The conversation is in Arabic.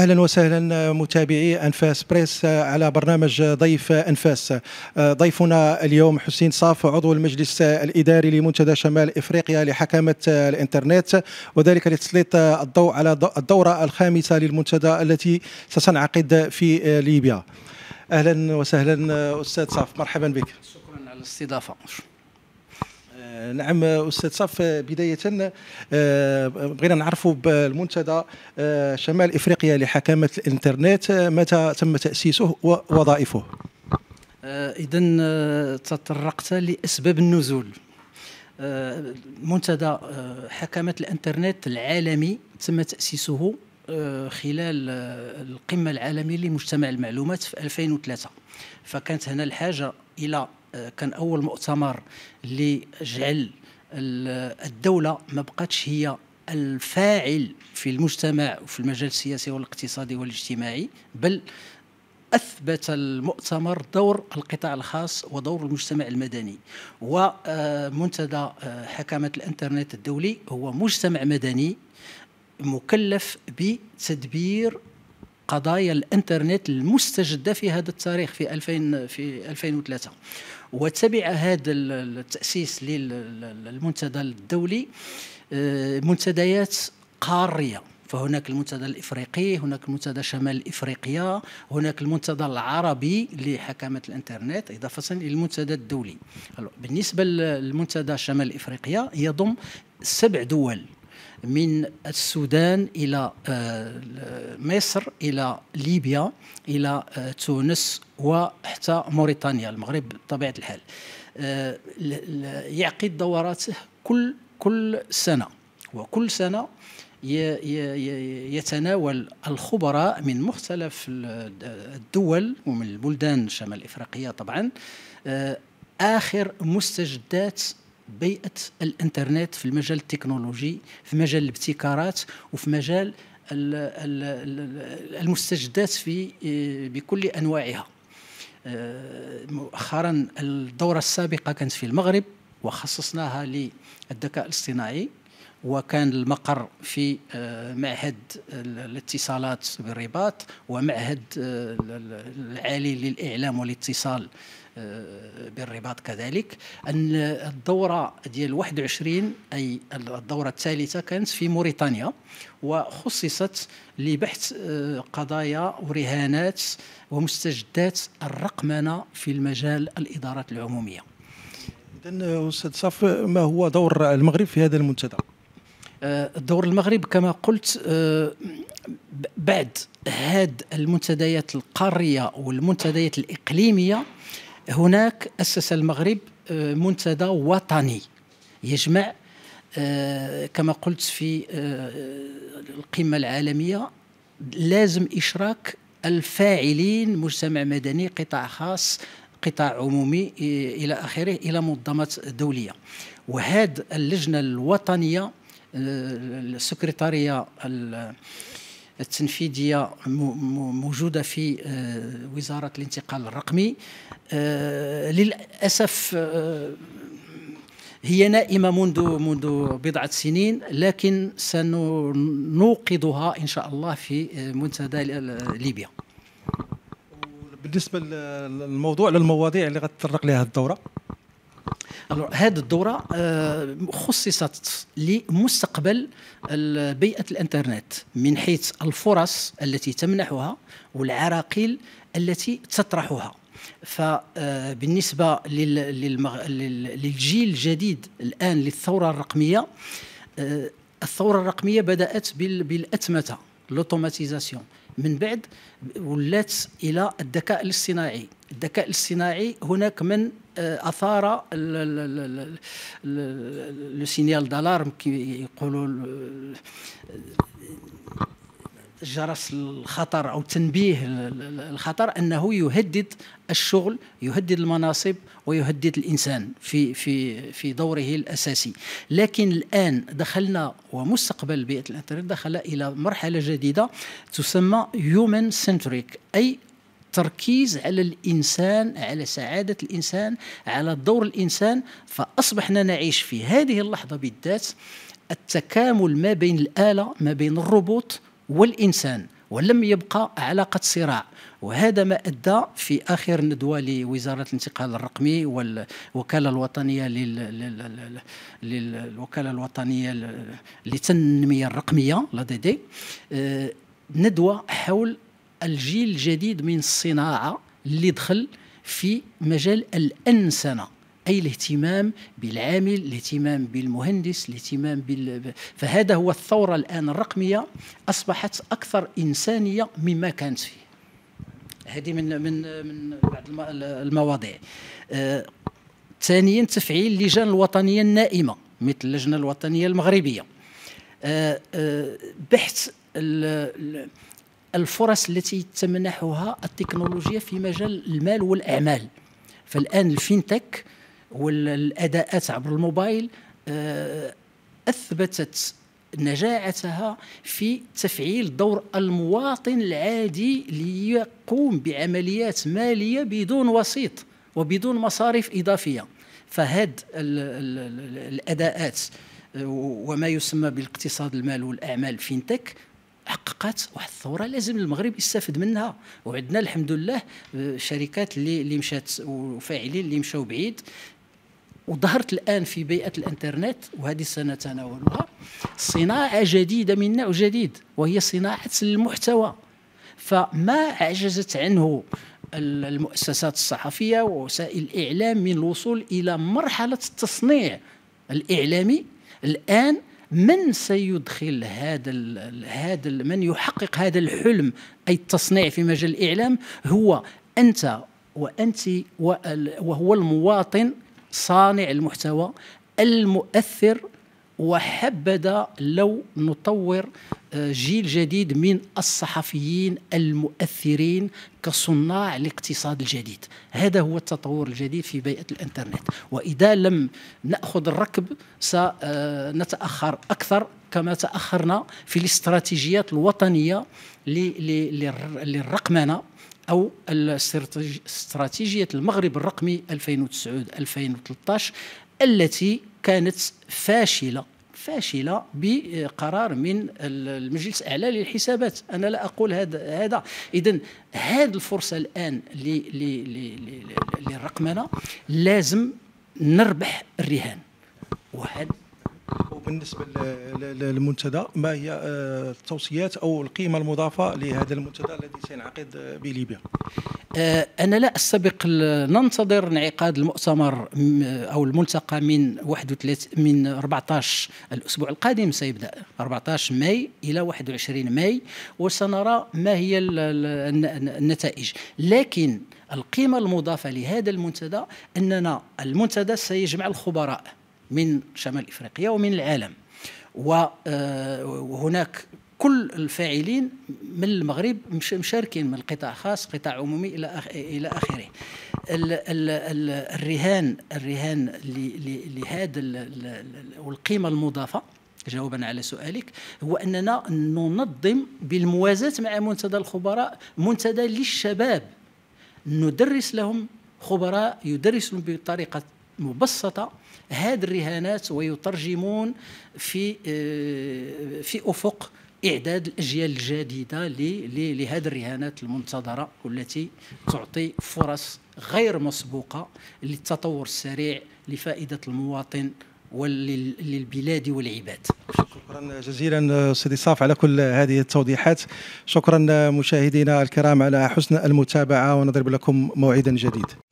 اهلا وسهلا متابعي انفاس بريس على برنامج ضيف انفاس ضيفنا اليوم حسين صاف عضو المجلس الاداري لمنتدى شمال افريقيا لحكامه الانترنت وذلك لتسليط الضوء على الدوره الخامسه للمنتدى التي ستنعقد في ليبيا اهلا وسهلا استاذ صاف مرحبا بك شكرا على الاستضافه نعم استاذ صف بدايه آه، بغينا نعرفوا بالمنتدى آه، شمال افريقيا لحكامه الانترنت آه، متى تم تاسيسه ووظائفه اذا تطرقت لاسباب النزول منتدى حكامه الانترنت العالمي تم تاسيسه خلال القمه العالميه لمجتمع المعلومات في 2003 فكانت هنا الحاجه الى كان اول مؤتمر اللي جعل الدوله ما بقاتش هي الفاعل في المجتمع وفي المجال السياسي والاقتصادي والاجتماعي بل اثبت المؤتمر دور القطاع الخاص ودور المجتمع المدني ومنتدى آه، آه، حكامه الانترنت الدولي هو مجتمع مدني مكلف بتدبير قضايا الانترنت المستجده في هذا التاريخ في 2000 في 2003 وتبع هذا التاسيس للمنتدى الدولي آه، منتديات قاريه فهناك المنتدى الافريقي هناك المنتدى شمال افريقيا هناك المنتدى العربي لحكامه الانترنت اضافه الى المنتدى الدولي بالنسبه للمنتدى شمال افريقيا يضم سبع دول من السودان إلى آه، مصر إلى ليبيا إلى آه، تونس وحتى موريتانيا المغرب بطبيعة الحال آه، يعقد دوراته كل كل سنة وكل سنة يتناول الخبراء من مختلف الدول ومن البلدان شمال افريقيا طبعا آخر مستجدات بيئه الانترنت في المجال التكنولوجي في مجال الابتكارات وفي مجال المستجدات في آه، بكل انواعها آه، مؤخرا الدوره السابقه كانت في المغرب وخصصناها للذكاء الاصطناعي وكان المقر في آه، معهد الاتصالات بالرباط ومعهد آه، العالي للاعلام والاتصال آه، بالرباط كذلك ان الدوره ديال 21 اي الدوره الثالثه كانت في موريتانيا وخصصت لبحث قضايا ورهانات ومستجدات الرقمنه في المجال الادارات العموميه اذا استاذ صافي ما هو دور المغرب في هذا المنتدى آه، دور المغرب كما قلت آه، بعد هاد المنتديات القارية والمنتديات الإقليمية هناك أسس المغرب آه، منتدى وطني يجمع كما قلت في القمة العالمية لازم إشراك الفاعلين مجتمع مدني قطاع خاص قطاع عمومي إلى آخره إلى منظمات دولية وهذه اللجنة الوطنية السكرتاريه التنفيذيه موجوده في آه، وزاره الانتقال الرقمي آه، للاسف آه، هي نائمه منذ منذ بضعه سنين لكن سنوقظها ان شاء الله في منتدى ليبيا بالنسبه للموضوع للمواضيع اللي غتطرق لها الدوره هذه الدورة آه، خصصت لمستقبل بيئة الإنترنت من حيث الفرص التي تمنحها والعراقيل التي تطرحها فبالنسبة آه، للجيل الجديد الآن للثورة الرقمية آه، الثورة الرقمية بدأت بالأتمتة لوتوماتيزاسيون من بعد ولات إلى الذكاء الاصطناعي الذكاء الاصطناعي هناك من آه، اثار لو سينيال دالارم كي يقولوا آه، جرس الخطر او تنبيه الخطر انه يهدد الشغل يهدد المناصب ويهدد الانسان في في في دوره الاساسي لكن الان دخلنا ومستقبل بيئه الانترنت دخل الى مرحله جديده تسمى هيومن سنتريك اي التركيز على الانسان على سعاده الانسان على دور الانسان فاصبحنا نعيش في هذه اللحظه بالذات التكامل ما بين الاله ما بين الروبوت والانسان ولم يبقى علاقة صراع وهذا ما أدى في آخر ندوة لوزارة الانتقال الرقمي والوكالة الوطنية للوكالة الوطنية للتنمية الرقمية دي دي آه، ندوة حول الجيل الجديد من الصناعه اللي دخل في مجال الانسنه اي الاهتمام بالعامل الاهتمام بالمهندس الاهتمام بال... فهذا هو الثوره الان الرقميه اصبحت اكثر انسانيه مما كانت فيه هذه من من من بعض المواضيع آه ثانيا تفعيل اللجان الوطنيه النائمه مثل اللجنه الوطنيه المغربيه آه آه بحث الفرص التي تمنحها التكنولوجيا في مجال المال والاعمال فالان الفينتك والاداءات عبر الموبايل آه، اثبتت نجاعتها في تفعيل دور المواطن العادي ليقوم بعمليات ماليه بدون وسيط وبدون مصاريف اضافيه فهاد الاداءات آه، وما يسمى بالاقتصاد المال والاعمال فينتك حققت واحد الثوره لازم المغرب يستافد منها وعندنا الحمد لله آه، شركات اللي اللي مشات وفاعلين اللي مشاو بعيد وظهرت الان في بيئه الانترنت وهذه سنتناولها صناعه جديده من نوع جديد وهي صناعه المحتوى فما عجزت عنه المؤسسات الصحفيه ووسائل الاعلام من الوصول الى مرحله التصنيع الاعلامي الان من سيدخل هذا هذا من يحقق هذا الحلم اي التصنيع في مجال الاعلام هو انت وانت وهو المواطن صانع المحتوى المؤثر وحبذا لو نطور آه، جيل جديد من الصحفيين المؤثرين كصناع الاقتصاد الجديد هذا هو التطور الجديد في بيئة الإنترنت وإذا لم نأخذ الركب سنتأخر آه، أكثر كما تأخرنا في الاستراتيجيات الوطنية للرقمنة او استراتيجيه المغرب الرقمي 2009 2013 التي كانت فاشله فاشله بقرار من المجلس الاعلى للحسابات انا لا اقول هذا هذا اذا هذه الفرصه الان للرقمنه لازم نربح الرهان وهذا وبالنسبه للمنتدى ما هي آه، التوصيات او القيمه المضافه لهذا المنتدى الذي سينعقد بليبيا آه، أنا لا أستبق ننتظر انعقاد المؤتمر أو الملتقى من 31 من 14 الأسبوع القادم سيبدأ 14 ماي إلى 21 ماي وسنرى ما هي النتائج لكن القيمة المضافة لهذا المنتدى أننا المنتدى سيجمع الخبراء من شمال إفريقيا ومن العالم آه، وهناك كل الفاعلين من المغرب مشاركين من القطاع خاص قطاع عمومي الى الى اخره الرهان الرهان لهذا والقيمه المضافه جوابا على سؤالك هو اننا ننظم بالموازاه مع منتدى الخبراء منتدى للشباب ندرس لهم خبراء يدرسون بطريقه مبسطه هذه الرهانات ويترجمون في آه، في افق اعداد الاجيال الجديده لهذه الرهانات المنتظره والتي تعطي فرص غير مسبوقه للتطور السريع لفائده المواطن وللبلاد والعباد شكرا جزيلا سيدي صاف على كل هذه التوضيحات شكرا مشاهدينا الكرام على حسن المتابعه ونضرب لكم موعدا جديد